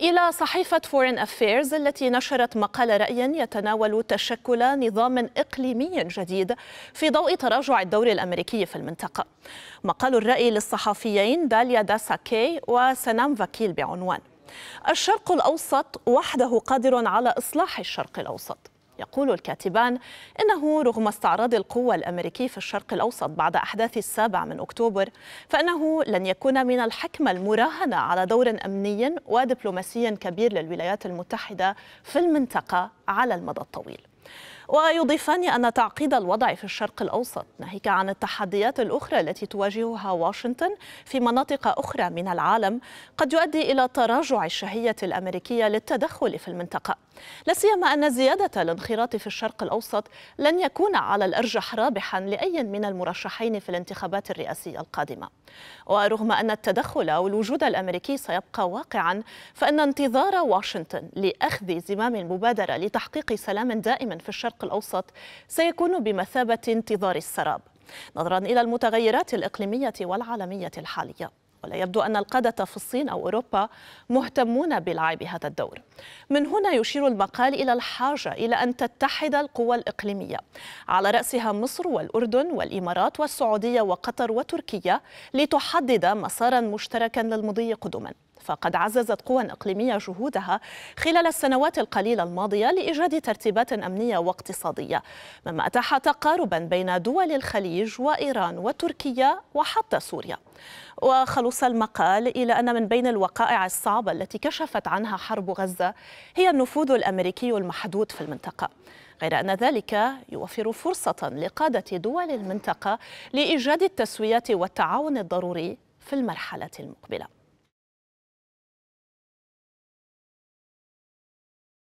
إلى صحيفة فورين أفيرز التي نشرت مقال رأي يتناول تشكل نظام إقليمي جديد في ضوء تراجع الدور الأمريكي في المنطقة مقال الرأي للصحفيين داليا داساكي وسنام فاكيل بعنوان الشرق الأوسط وحده قادر على إصلاح الشرق الأوسط يقول الكاتبان إنه رغم استعراض القوة الأمريكي في الشرق الأوسط بعد أحداث السابع من أكتوبر فإنه لن يكون من الحكمة المراهنة على دور أمني ودبلوماسي كبير للولايات المتحدة في المنطقة على المدى الطويل ويضيفان أن تعقيد الوضع في الشرق الأوسط ناهيك عن التحديات الأخرى التي تواجهها واشنطن في مناطق أخرى من العالم قد يؤدي إلى تراجع الشهية الأمريكية للتدخل في المنطقة لا سيما أن زيادة الانخراط في الشرق الأوسط لن يكون على الأرجح رابحا لأي من المرشحين في الانتخابات الرئاسية القادمة ورغم أن التدخل أو الوجود الأمريكي سيبقى واقعا فإن انتظار واشنطن لأخذ زمام المبادرة لتحقيق سلام دائم في الشرق الأوسط سيكون بمثابة انتظار السراب نظرا إلى المتغيرات الإقليمية والعالمية الحالية ولا يبدو أن القادة في الصين أو أوروبا مهتمون بلعب هذا الدور من هنا يشير المقال إلى الحاجة إلى أن تتحد القوى الإقليمية على رأسها مصر والأردن والإمارات والسعودية وقطر وتركيا لتحدد مسارا مشتركا للمضي قدما فقد عززت قوى إقليمية جهودها خلال السنوات القليلة الماضية لإيجاد ترتيبات أمنية واقتصادية مما أتاح تقاربا بين دول الخليج وإيران وتركيا وحتى سوريا وخلو خلص المقال إلى أن من بين الوقائع الصعبة التي كشفت عنها حرب غزة هي النفوذ الأمريكي المحدود في المنطقة غير أن ذلك يوفر فرصة لقادة دول المنطقة لإيجاد التسوية والتعاون الضروري في المرحلة المقبلة